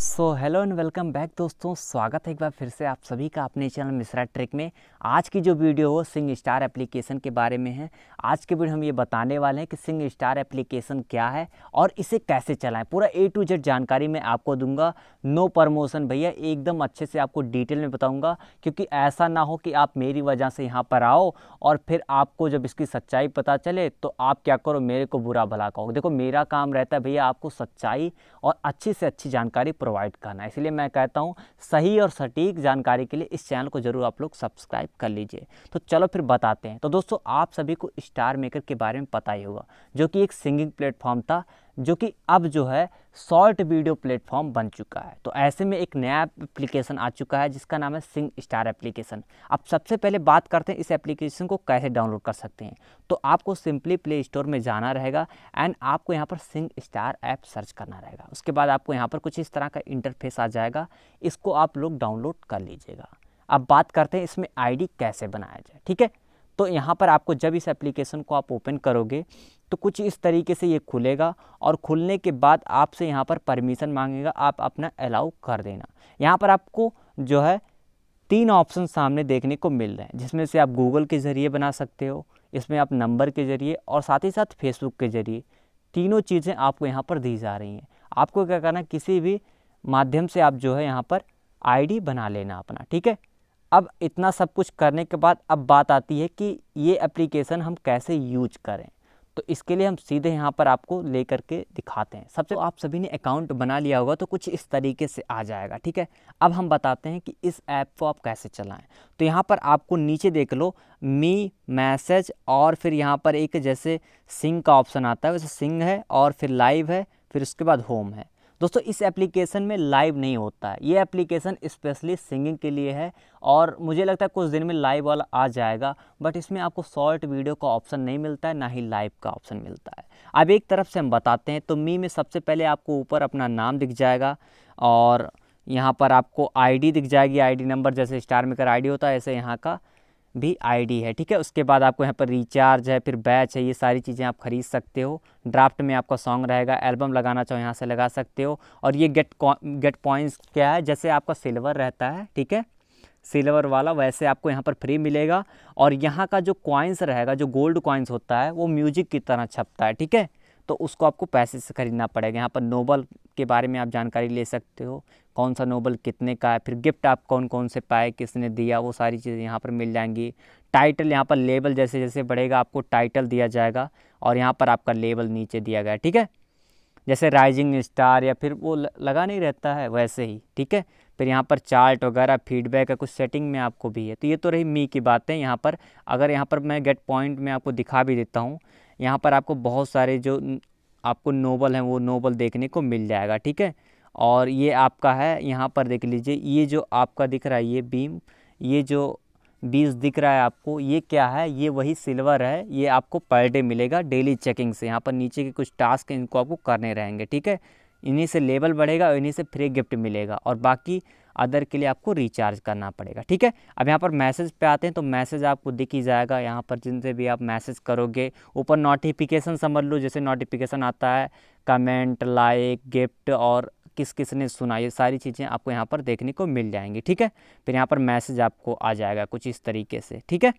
so hello and welcome back दोस्तों स्वागत है एक बार फिर से आप सभी का अपने चैनल मिश्रा ट्रिक में आज की जो वीडियो हो सिंग स्टार एप्लीकेशन के बारे में है आज के वीडियो हम ये बताने वाले हैं कि सिंग स्टार एप्लीकेशन क्या है और इसे कैसे चलाएं पूरा ए टू जेड जानकारी मैं आपको दूंगा नो प्रमोशन भैया एकदम अच्छे से आपको डिटेल में बताऊँगा क्योंकि ऐसा ना हो कि आप मेरी वजह से यहाँ पर आओ और फिर आपको जब इसकी सच्चाई पता चले तो आप क्या करो मेरे को बुरा भला कहो देखो मेरा काम रहता है भैया आपको सच्चाई और अच्छी से अच्छी जानकारी प्रोवाइड करना है इसलिए मैं कहता हूँ सही और सटीक जानकारी के लिए इस चैनल को ज़रूर आप लोग सब्सक्राइब कर लीजिए तो चलो फिर बताते हैं तो दोस्तों आप सभी को स्टार मेकर के बारे में पता ही होगा जो कि एक सिंगिंग प्लेटफॉर्म था जो कि अब जो है शॉर्ट वीडियो प्लेटफॉर्म बन चुका है तो ऐसे में एक नया एप्लीकेशन आ चुका है जिसका नाम है सिंग स्टार एप्लीकेशन अब सबसे पहले बात करते हैं इस एप्लीकेशन को कैसे डाउनलोड कर सकते हैं तो आपको सिंपली प्ले स्टोर में जाना रहेगा एंड आपको यहाँ पर सिंग स्टार ऐप सर्च करना रहेगा उसके बाद आपको यहाँ पर कुछ इस तरह का इंटरफेस आ जाएगा इसको आप लोग डाउनलोड कर लीजिएगा अब बात करते हैं इसमें आईडी कैसे बनाया जाए ठीक है तो यहाँ पर आपको जब इस एप्लीकेशन को आप ओपन करोगे तो कुछ इस तरीके से ये खुलेगा और खुलने के बाद आपसे यहाँ पर परमिशन मांगेगा आप अपना अलाउ कर देना यहाँ पर आपको जो है तीन ऑप्शन सामने देखने को मिल रहे हैं जिसमें से आप गूगल के ज़रिए बना सकते हो इसमें आप नंबर के ज़रिए और साथ ही साथ फेसबुक के ज़रिए तीनों चीज़ें आपको यहाँ पर दी जा रही हैं आपको क्या करना किसी भी माध्यम से आप जो है यहाँ पर आईडी बना लेना अपना ठीक है अब इतना सब कुछ करने के बाद अब बात आती है कि ये एप्लीकेशन हम कैसे यूज करें तो इसके लिए हम सीधे यहाँ पर आपको ले करके दिखाते हैं सबसे तो आप सभी ने अकाउंट बना लिया होगा तो कुछ इस तरीके से आ जाएगा ठीक है अब हम बताते हैं कि इस ऐप को आप कैसे चलाएं तो यहाँ पर आपको नीचे देख लो मी मैसेज और फिर यहाँ पर एक जैसे सिंग का ऑप्शन आता है वैसे सिंग है और फिर लाइव है फिर उसके बाद होम है दोस्तों इस एप्लीकेशन में लाइव नहीं होता है ये एप्लीकेशन स्पेशली सिंगिंग के लिए है और मुझे लगता है कुछ दिन में लाइव वाला आ जाएगा बट इसमें आपको शॉर्ट वीडियो का ऑप्शन नहीं मिलता है ना ही लाइव का ऑप्शन मिलता है अब एक तरफ से हम बताते हैं तो मी में सबसे पहले आपको ऊपर अपना नाम दिख जाएगा और यहाँ पर आपको आईडी दिख जाएगी आईडी नंबर जैसे स्टार मेकर आईडी होता है ऐसे यहाँ का भी आईडी है ठीक है उसके बाद आपको यहाँ पर रिचार्ज है फिर बैच है ये सारी चीज़ें आप खरीद सकते हो ड्राफ्ट में आपका सॉन्ग रहेगा एल्बम लगाना चाहो यहाँ से लगा सकते हो और ये गेट गेट पॉइंट्स क्या है जैसे आपका सिल्वर रहता है ठीक है सिल्वर वाला वैसे आपको यहाँ पर फ्री मिलेगा और यहाँ का जो कॉइन्स रहेगा जो गोल्ड कॉइन्स होता है वो म्यूजिक की तरह छपता है ठीक है तो उसको आपको पैसे से ख़रीदना पड़ेगा यहाँ पर नोबल के बारे में आप जानकारी ले सकते हो कौन सा नोबल कितने का है फिर गिफ्ट आप कौन कौन से पाए किसने दिया वो सारी चीज़ें यहाँ पर मिल जाएंगी टाइटल यहाँ पर लेबल जैसे जैसे बढ़ेगा आपको टाइटल दिया जाएगा और यहाँ पर आपका लेबल नीचे दिया गया ठीक है जैसे राइजिंग स्टार या फिर वो लगा नहीं रहता है वैसे ही ठीक है फिर यहाँ पर चार्ट वगैरह फीडबैक है कुछ सेटिंग में आपको भी है तो ये तो रही मी की बातें यहाँ पर अगर यहाँ पर मैं गेट पॉइंट में आपको दिखा भी देता हूँ यहाँ पर आपको बहुत सारे जो आपको नोबल हैं वो नोबल देखने को मिल जाएगा ठीक है और ये आपका है यहाँ पर देख लीजिए ये जो आपका दिख रहा है ये बीम ये जो बीज दिख रहा है आपको ये क्या है ये वही सिल्वर है ये आपको पर डे मिलेगा डेली चेकिंग से यहाँ पर नीचे के कुछ टास्क इनको आपको करने रहेंगे ठीक है इन्हीं से लेवल बढ़ेगा और इन्हीं से फ्री गिफ्ट मिलेगा और बाकी अदर के लिए आपको रिचार्ज करना पड़ेगा ठीक है अब यहाँ पर मैसेज पे आते हैं तो मैसेज आपको दिख ही जाएगा यहाँ पर जिनसे भी आप मैसेज करोगे ऊपर नोटिफिकेशन समझ लो जैसे नोटिफिकेशन आता है कमेंट लाइक गिफ्ट और किस किस ने सुना ये सारी चीज़ें आपको यहाँ पर देखने को मिल जाएंगी ठीक है फिर यहाँ पर मैसेज आपको आ जाएगा कुछ इस तरीके से ठीक है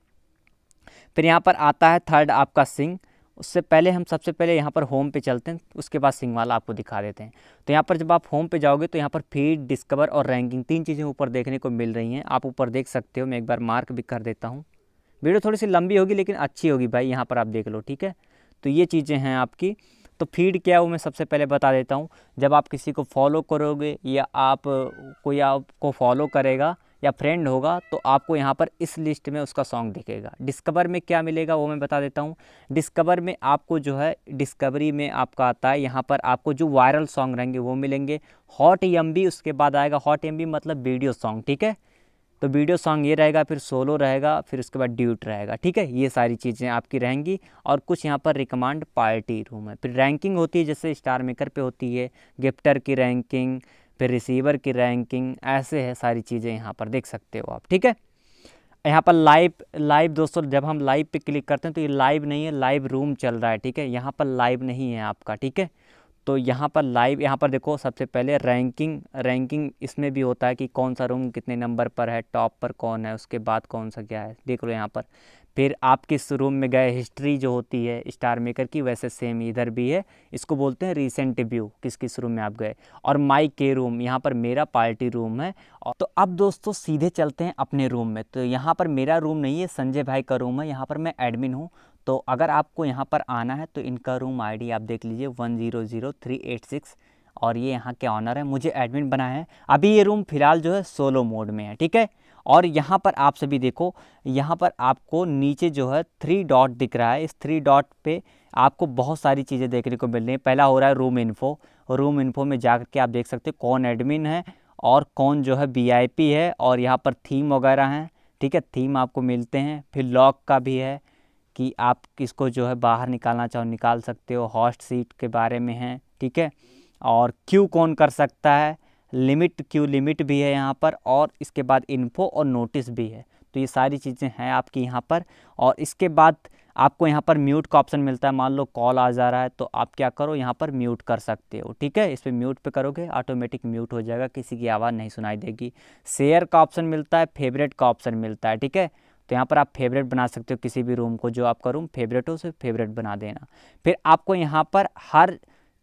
फिर यहाँ पर आता है थर्ड आपका सिंह उससे पहले हम सबसे पहले यहाँ पर होम पे चलते हैं उसके बाद सिंगवाला आपको दिखा देते हैं तो यहाँ पर जब आप होम पे जाओगे तो यहाँ पर फीड डिस्कवर और रैंकिंग तीन चीज़ें ऊपर देखने को मिल रही हैं आप ऊपर देख सकते हो मैं एक बार मार्क भी कर देता हूँ वीडियो थोड़ी सी लंबी होगी लेकिन अच्छी होगी भाई यहाँ पर आप देख लो ठीक है तो ये चीज़ें हैं आपकी तो फीड क्या है वो मैं सबसे पहले बता देता हूँ जब आप किसी को फॉलो करोगे या आप कोई आपको फॉलो करेगा या फ्रेंड होगा तो आपको यहाँ पर इस लिस्ट में उसका सॉन्ग दिखेगा डिस्कवर में क्या मिलेगा वो मैं बता देता हूँ डिस्कवर में आपको जो है डिस्कवरी में आपका आता है यहाँ पर आपको जो वायरल सॉन्ग रहेंगे वो मिलेंगे हॉट एम उसके बाद आएगा हॉट एम मतलब वीडियो सॉन्ग ठीक है तो वीडियो सॉन्ग ये रहेगा फिर सोलो रहेगा फिर उसके बाद ड्यूट रहेगा ठीक है ये सारी चीज़ें आपकी रहेंगी और कुछ यहाँ पर रिकमांड पार्टी रूम है फिर रैंकिंग होती है जैसे स्टार मेकर पे होती है गिफ्टर की रैंकिंग फिर रिसीवर की रैंकिंग ऐसे है सारी चीज़ें यहाँ पर देख सकते हो आप ठीक है यहाँ पर लाइव लाइव दोस्तों जब हम लाइव पे क्लिक करते हैं तो ये लाइव नहीं है लाइव रूम चल रहा है ठीक है यहाँ पर लाइव नहीं है आपका ठीक है तो यहाँ पर लाइव यहाँ पर देखो सबसे पहले रैंकिंग रैंकिंग इसमें भी होता है कि कौन सा रूम कितने नंबर पर है टॉप पर कौन है उसके बाद कौन सा क्या है देख लो यहाँ पर फिर आप किस रूम में गए हिस्ट्री जो होती है स्टार मेकर की वैसे सेम इधर भी है इसको बोलते हैं रिसेंट व्यू किस किस रूम में आप गए और माई के रूम यहाँ पर मेरा पार्टी रूम है और तो अब दोस्तों सीधे चलते हैं अपने रूम में तो यहाँ पर मेरा रूम नहीं है संजय भाई का रूम है यहाँ पर मैं एडमिन हूँ तो अगर आपको यहाँ पर आना है तो इनका रूम आईडी आप देख लीजिए one zero zero three eight six और ये यहाँ के ऑनर है मुझे एडमिन बनाया है अभी ये रूम फ़िलहाल जो है सोलो मोड में है ठीक है और यहाँ पर आप सभी देखो यहाँ पर आपको नीचे जो है थ्री डॉट दिख रहा है इस थ्री डॉट पे आपको बहुत सारी चीज़ें देखने को मिल रही हैं पहला हो रहा है रूम इन्फो रूम इन्फो में जा के आप देख सकते हो कौन एडमिन है और कौन जो है वी है और यहाँ पर थीम वगैरह हैं ठीक है थीम आपको मिलते हैं फिर लॉक का भी है कि आप किसको जो है बाहर निकालना चाहो निकाल सकते हो हॉस्ट सीट के बारे में है ठीक है और क्यू कौन कर सकता है लिमिट क्यू लिमिट भी है यहाँ पर और इसके बाद इन्फो और नोटिस भी है तो ये सारी चीज़ें हैं आपकी यहाँ पर और इसके बाद आपको यहाँ पर म्यूट का ऑप्शन मिलता है मान लो कॉल आ जा रहा है तो आप क्या करो यहाँ पर म्यूट कर सकते हो ठीक है इस पर म्यूट पे करोगे ऑटोमेटिक म्यूट हो जाएगा किसी की आवाज़ नहीं सुनाई देगी शेयर का ऑप्शन मिलता है फेवरेट का ऑप्शन मिलता है ठीक है तो यहाँ पर आप फेवरेट बना सकते हो किसी भी रूम को जो आपका रूम फेवरेट हो उसे फेवरेट बना देना फिर आपको यहाँ पर हर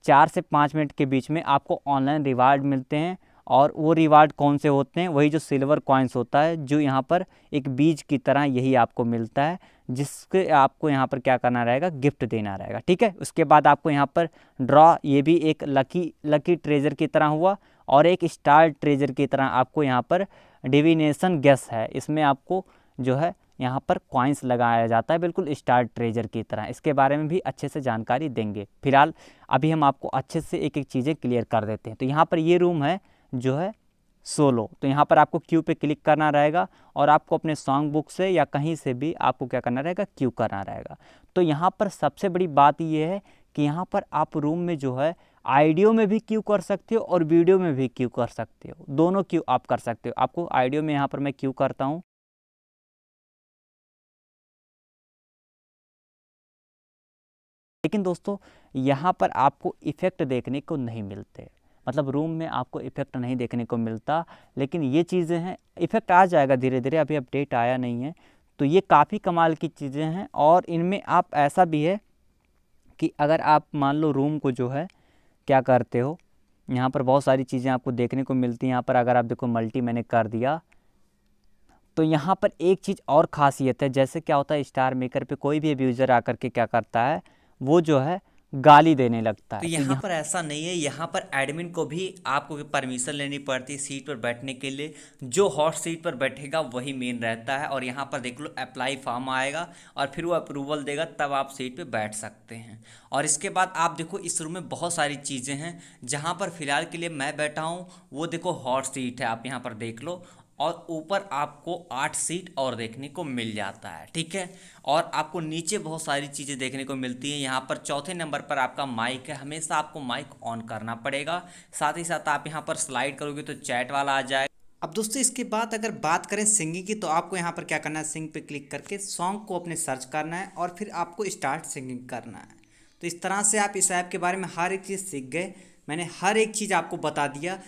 चार से पाँच मिनट के बीच में आपको ऑनलाइन रिवार्ड मिलते हैं और वो रिवार्ड कौन से होते हैं वही जो सिल्वर कॉइन्स होता है जो यहाँ पर एक बीज की तरह यही आपको मिलता है जिसके आपको यहाँ पर क्या करना रहेगा गिफ्ट देना रहेगा ठीक है उसके बाद आपको यहाँ पर ड्रॉ ये भी एक लकी लकी ट्रेजर की तरह हुआ और एक स्टार ट्रेजर की तरह आपको यहाँ पर डिविनेशन गैस है इसमें आपको जो है यहाँ पर कॉइंस लगाया जाता है बिल्कुल स्टार ट्रेजर की तरह इसके बारे में भी अच्छे से जानकारी देंगे फिलहाल अभी हम आपको अच्छे से एक एक चीज़ें क्लियर कर देते हैं तो यहाँ पर ये रूम है जो है सोलो तो यहाँ पर आपको क्यू पे क्लिक करना रहेगा और आपको अपने सॉन्ग बुक से या कहीं से भी आपको क्या करना रहेगा क्यू करना रहेगा तो यहाँ पर सबसे बड़ी बात यह है कि यहाँ पर आप रूम में जो है आइडियो में भी क्यू कर सकते हो और वीडियो में भी क्यू कर सकते हो दोनों क्यू आप कर सकते हो आपको आइडियो में यहाँ पर मैं क्यू करता हूँ लेकिन दोस्तों यहाँ पर आपको इफ़ेक्ट देखने को नहीं मिलते मतलब रूम में आपको इफ़ेक्ट नहीं देखने को मिलता लेकिन ये चीज़ें हैं इफ़ेक्ट आ जाएगा धीरे धीरे अभी अपडेट आया नहीं है तो ये काफ़ी कमाल की चीज़ें हैं और इनमें आप ऐसा भी है कि अगर आप मान लो रूम को जो है क्या करते हो यहाँ पर बहुत सारी चीज़ें आपको देखने को मिलती हैं यहाँ पर अगर आप देखो मल्टी मैंने कर दिया तो यहाँ पर एक चीज़ और खासियत है जैसे क्या होता है स्टार मेकर पे कोई भी यूज़र आकर के क्या करता है वो जो है गाली देने लगता तो है तो यहाँ पर ऐसा नहीं है यहाँ पर एडमिन को भी आपको परमिशन लेनी पड़ती है सीट पर बैठने के लिए जो हॉट सीट पर बैठेगा वही मेन रहता है और यहाँ पर देख लो अप्लाई फॉर्म आएगा और फिर वो अप्रूवल देगा तब आप सीट पर बैठ सकते हैं और इसके बाद आप देखो इस रूम में बहुत सारी चीज़ें हैं जहाँ पर फिलहाल के लिए मैं बैठा हूँ वो देखो हॉट सीट है आप यहाँ पर देख लो और ऊपर आपको आठ सीट और देखने को मिल जाता है ठीक है और आपको नीचे बहुत सारी चीज़ें देखने को मिलती हैं यहाँ पर चौथे नंबर पर आपका माइक है हमेशा आपको माइक ऑन करना पड़ेगा साथ ही साथ आप यहाँ पर स्लाइड करोगे तो चैट वाला आ जाए अब दोस्तों इसके बाद अगर बात करें सिंगिंग की तो आपको यहाँ पर क्या करना है सिंग पे क्लिक करके सॉन्ग को अपने सर्च करना है और फिर आपको स्टार्ट सिंगिंग करना है तो इस तरह से आप इस ऐप के बारे में हर एक चीज़ सीख गए मैंने हर एक चीज़ आपको बता दिया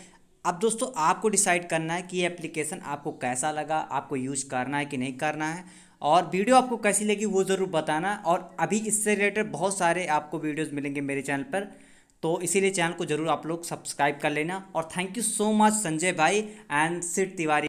अब दोस्तों आपको डिसाइड करना है कि ये एप्लीकेशन आपको कैसा लगा आपको यूज करना है कि नहीं करना है और वीडियो आपको कैसी लगी वो ज़रूर बताना और अभी इससे रिलेटेड बहुत सारे आपको वीडियोज़ मिलेंगे मेरे चैनल पर तो इसीलिए चैनल को जरूर आप लोग सब्सक्राइब कर लेना और thank you so much Sanjay भाई एंड सिट तिवारी